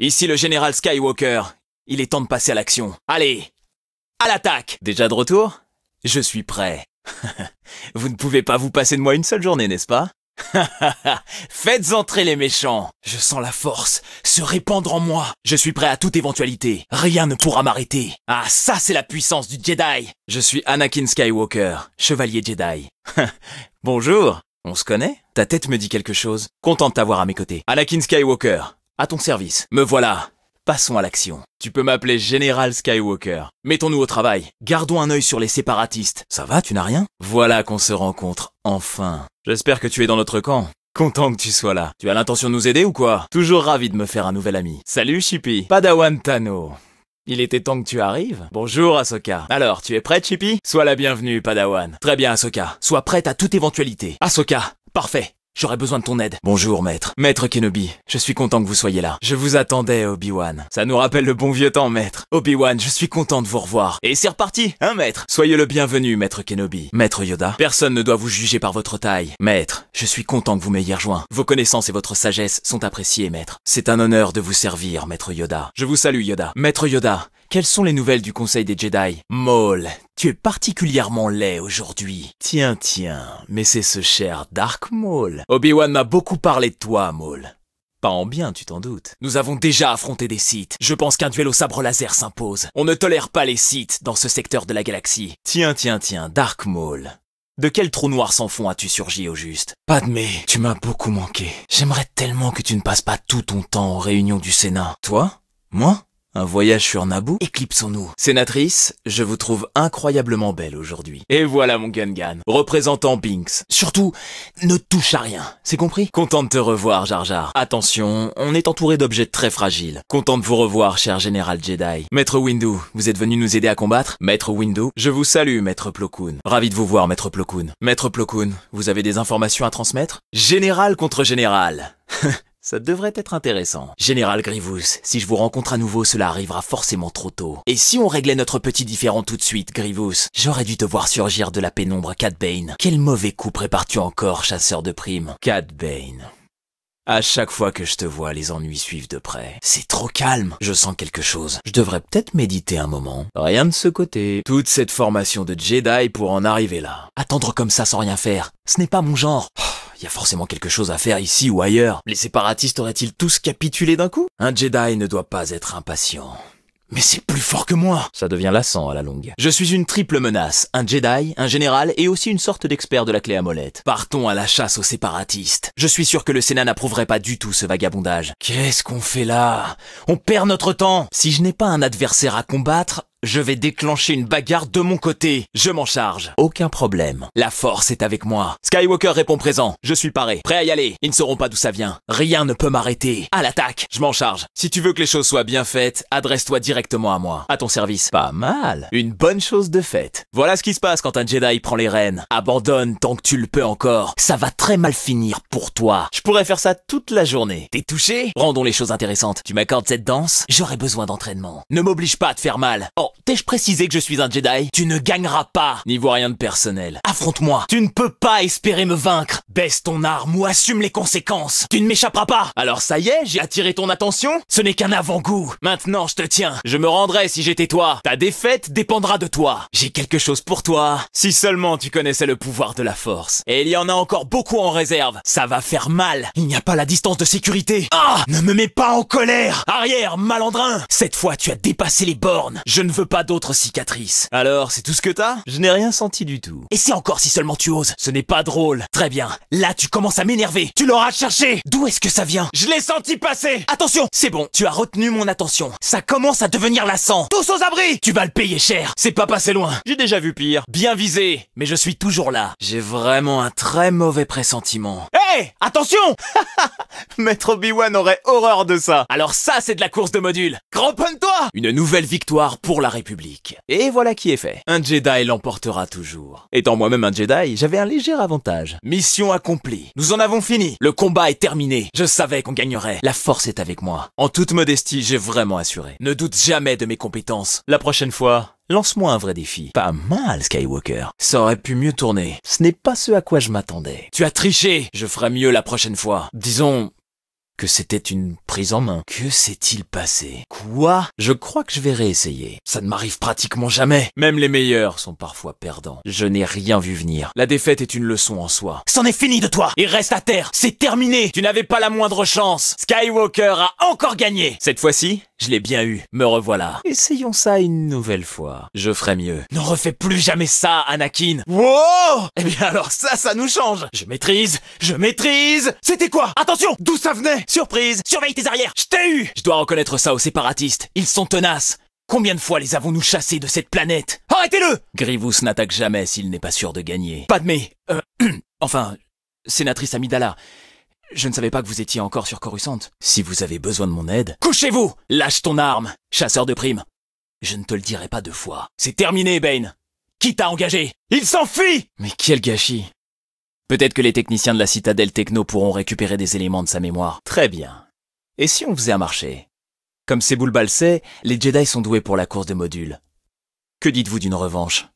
Ici le général Skywalker. Il est temps de passer à l'action. Allez À l'attaque Déjà de retour Je suis prêt. vous ne pouvez pas vous passer de moi une seule journée, n'est-ce pas Faites entrer les méchants Je sens la force se répandre en moi Je suis prêt à toute éventualité Rien ne pourra m'arrêter Ah, ça c'est la puissance du Jedi Je suis Anakin Skywalker, chevalier Jedi. Bonjour On se connaît Ta tête me dit quelque chose. Content de t'avoir à mes côtés. Anakin Skywalker, à ton service. Me voilà. Passons à l'action. Tu peux m'appeler Général Skywalker. Mettons-nous au travail. Gardons un œil sur les séparatistes. Ça va, tu n'as rien Voilà qu'on se rencontre, enfin. J'espère que tu es dans notre camp. Content que tu sois là. Tu as l'intention de nous aider ou quoi Toujours ravi de me faire un nouvel ami. Salut Chippy. Padawan Tano. Il était temps que tu arrives. Bonjour Asoka. Alors, tu es prête Chippy Sois la bienvenue Padawan. Très bien Ahsoka. Sois prête à toute éventualité. Ahsoka, parfait. J'aurais besoin de ton aide. Bonjour, maître. Maître Kenobi, je suis content que vous soyez là. Je vous attendais, Obi-Wan. Ça nous rappelle le bon vieux temps, maître. Obi-Wan, je suis content de vous revoir. Et c'est reparti, hein, maître Soyez le bienvenu, maître Kenobi. Maître Yoda, personne ne doit vous juger par votre taille. Maître, je suis content que vous m'ayez rejoint. Vos connaissances et votre sagesse sont appréciées, maître. C'est un honneur de vous servir, maître Yoda. Je vous salue, Yoda. Maître Yoda, quelles sont les nouvelles du Conseil des Jedi Maul, tu es particulièrement laid aujourd'hui. Tiens, tiens, mais c'est ce cher Dark Maul. Obi-Wan m'a beaucoup parlé de toi, Maul. Pas en bien, tu t'en doutes. Nous avons déjà affronté des sites. Je pense qu'un duel au sabre laser s'impose. On ne tolère pas les sites dans ce secteur de la galaxie. Tiens, tiens, tiens, Dark Maul. De quel trou noir sans fond as-tu surgi au juste Padmé, tu m'as beaucoup manqué. J'aimerais tellement que tu ne passes pas tout ton temps aux réunions du Sénat. Toi Moi un voyage sur Naboo Éclipsons-nous. Sénatrice, je vous trouve incroyablement belle aujourd'hui. Et voilà mon Gungan, représentant Binks. Surtout, ne touche à rien, c'est compris Content de te revoir, Jar Jar. Attention, on est entouré d'objets très fragiles. Content de vous revoir, cher Général Jedi. Maître Windu, vous êtes venu nous aider à combattre Maître Windu, je vous salue, Maître Plo Koon. Ravi de vous voir, Maître Plo Koon. Maître Plo Koon, vous avez des informations à transmettre Général contre général. Ça devrait être intéressant. Général Grivous. si je vous rencontre à nouveau, cela arrivera forcément trop tôt. Et si on réglait notre petit différend tout de suite, Grivous, J'aurais dû te voir surgir de la pénombre, Cat Bane. Quel mauvais coup prépares-tu encore, chasseur de primes Cat Bane. À chaque fois que je te vois, les ennuis suivent de près. C'est trop calme. Je sens quelque chose. Je devrais peut-être méditer un moment. Rien de ce côté. Toute cette formation de Jedi pour en arriver là. Attendre comme ça sans rien faire, ce n'est pas mon genre. Oh. Il y a forcément quelque chose à faire ici ou ailleurs. Les séparatistes auraient-ils tous capitulé d'un coup Un Jedi ne doit pas être impatient. Mais c'est plus fort que moi Ça devient lassant à la longue. Je suis une triple menace, un Jedi, un général et aussi une sorte d'expert de la clé à molette. Partons à la chasse aux séparatistes. Je suis sûr que le Sénat n'approuverait pas du tout ce vagabondage. Qu'est-ce qu'on fait là On perd notre temps Si je n'ai pas un adversaire à combattre, je vais déclencher une bagarre de mon côté. Je m'en charge. Aucun problème. La force est avec moi. Skywalker répond présent. Je suis paré. Prêt à y aller. Ils ne sauront pas d'où ça vient. Rien ne peut m'arrêter. À l'attaque. Je m'en charge. Si tu veux que les choses soient bien faites, adresse-toi directement à moi. À ton service. Pas mal. Une bonne chose de faite. Voilà ce qui se passe quand un Jedi prend les rênes. Abandonne tant que tu le peux encore. Ça va très mal finir pour toi. Je pourrais faire ça toute la journée. T'es touché Rendons les choses intéressantes. Tu m'accordes cette danse J'aurais besoin d'entraînement. Ne m'oblige pas à te faire mal. Oh, t'ai-je précisé que je suis un Jedi Tu ne gagneras pas, n'y vois rien de personnel. Affronte-moi, tu ne peux pas espérer me vaincre. Baisse ton arme ou assume les conséquences. Tu ne m'échapperas pas. Alors ça y est, j'ai attiré ton attention. Ce n'est qu'un avant-goût. Maintenant, je te tiens. Je me rendrai si j'étais toi. Ta défaite dépendra de toi. J'ai quelque chose pour toi. Si seulement tu connaissais le pouvoir de la force. Et il y en a encore beaucoup en réserve. Ça va faire mal. Il n'y a pas la distance de sécurité. Ah Ne me mets pas en colère. Arrière, malandrin. Cette fois, tu as dépassé les bornes. Je ne veux pas d'autres cicatrices. Alors, c'est tout ce que t'as Je n'ai rien senti du tout. Et c'est encore si seulement tu oses Ce n'est pas drôle. Très bien. Là, tu commences à m'énerver. Tu l'auras cherché. D'où est-ce que ça vient Je l'ai senti passer. Attention, c'est bon. Tu as retenu mon attention. Ça commence à devenir lassant. Tous aux abris. Tu vas le payer cher. C'est pas passé loin. J'ai déjà vu pire. Bien visé. Mais je suis toujours là. J'ai vraiment un très mauvais pressentiment. Hé Attention Maître Obi-Wan aurait horreur de ça. Alors ça, c'est de la course de module. Cramponne-toi Une nouvelle victoire pour la République. Et voilà qui est fait. Un Jedi l'emportera toujours. Étant moi-même un Jedi, j'avais un léger avantage. Mission à accompli. Nous en avons fini. Le combat est terminé. Je savais qu'on gagnerait. La force est avec moi. En toute modestie, j'ai vraiment assuré. Ne doute jamais de mes compétences. La prochaine fois, lance-moi un vrai défi. Pas mal, Skywalker. Ça aurait pu mieux tourner. Ce n'est pas ce à quoi je m'attendais. Tu as triché. Je ferai mieux la prochaine fois. Disons, que c'était une prise en main. Que s'est-il passé Quoi Je crois que je vais réessayer. Ça ne m'arrive pratiquement jamais. Même les meilleurs sont parfois perdants. Je n'ai rien vu venir. La défaite est une leçon en soi. C'en est fini de toi Et reste à terre C'est terminé Tu n'avais pas la moindre chance Skywalker a encore gagné Cette fois-ci, je l'ai bien eu, me revoilà. Essayons ça une nouvelle fois. Je ferai mieux. Ne refais plus jamais ça, Anakin Wow Eh bien alors ça, ça nous change Je maîtrise Je maîtrise C'était quoi Attention D'où ça venait Surprise Surveille tes arrières Je t'ai eu Je dois reconnaître ça aux séparatistes. Ils sont tenaces Combien de fois les avons-nous chassés de cette planète Arrêtez-le Grivous n'attaque jamais s'il n'est pas sûr de gagner. Pas de euh, Enfin, sénatrice Amidala, je ne savais pas que vous étiez encore sur Coruscant. Si vous avez besoin de mon aide... Couchez-vous Lâche ton arme, chasseur de primes Je ne te le dirai pas deux fois. C'est terminé, Bane Qui t'a engagé Il s'enfuit Mais quel gâchis Peut-être que les techniciens de la citadelle techno pourront récupérer des éléments de sa mémoire. Très bien. Et si on faisait un marché Comme ces le sait, les Jedi sont doués pour la course de modules. Que dites-vous d'une revanche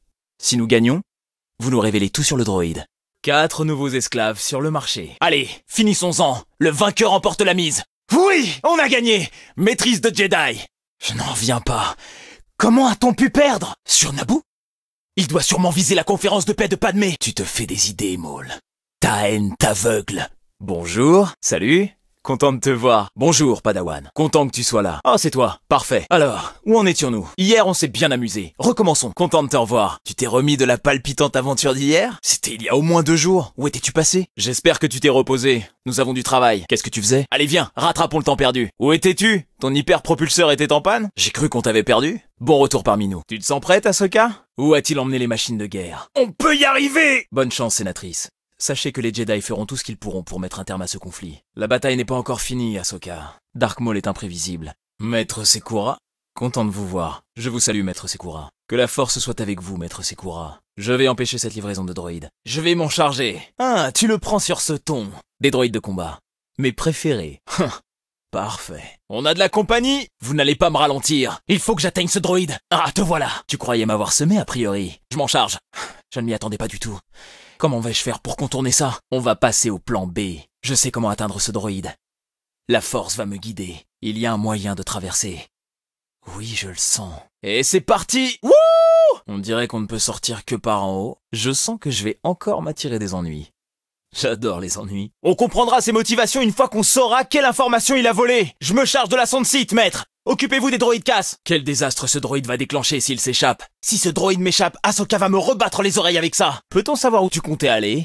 Si nous gagnons, vous nous révélez tout sur le droïde. Quatre nouveaux esclaves sur le marché. Allez, finissons-en. Le vainqueur emporte la mise. Oui, on a gagné. Maîtrise de Jedi. Je n'en viens pas. Comment a-t-on pu perdre Sur Naboo Il doit sûrement viser la conférence de paix de Padmé. Tu te fais des idées, Maul. Ta haine t'aveugle. Bonjour, salut. Content de te voir. Bonjour, Padawan. Content que tu sois là. Ah, oh, c'est toi. Parfait. Alors, où en étions-nous Hier, on s'est bien amusé. Recommençons. Content de te revoir. Tu t'es remis de la palpitante aventure d'hier C'était il y a au moins deux jours. Où étais-tu passé J'espère que tu t'es reposé. Nous avons du travail. Qu'est-ce que tu faisais Allez, viens, rattrapons le temps perdu. Où étais-tu Ton hyperpropulseur était en panne J'ai cru qu'on t'avait perdu. Bon retour parmi nous. Tu te sens prête à ce cas Où a-t-il emmené les machines de guerre On peut y arriver Bonne chance, sénatrice. Sachez que les Jedi feront tout ce qu'ils pourront pour mettre un terme à ce conflit. La bataille n'est pas encore finie, Ahsoka. Dark Maul est imprévisible. Maître Sekura Content de vous voir. Je vous salue, Maître Sekura. Que la force soit avec vous, Maître Sekura. Je vais empêcher cette livraison de droïdes. Je vais m'en charger. Ah, tu le prends sur ce ton. Des droïdes de combat. Mes préférés. Hein. Parfait. On a de la compagnie Vous n'allez pas me ralentir. Il faut que j'atteigne ce droïde. Ah, te voilà. Tu croyais m'avoir semé, a priori. Je m'en charge. Je ne m'y attendais pas du tout. Comment vais-je faire pour contourner ça On va passer au plan B. Je sais comment atteindre ce droïde. La force va me guider. Il y a un moyen de traverser. Oui, je le sens. Et c'est parti Wouh On dirait qu'on ne peut sortir que par en haut. Je sens que je vais encore m'attirer des ennuis. J'adore les ennuis. On comprendra ses motivations une fois qu'on saura quelle information il a volée. Je me charge de la sonde site, maître Occupez-vous des droïdes casse Quel désastre ce droïde va déclencher s'il s'échappe Si ce droïde m'échappe, Ahsoka va me rebattre les oreilles avec ça Peut-on savoir où tu comptais aller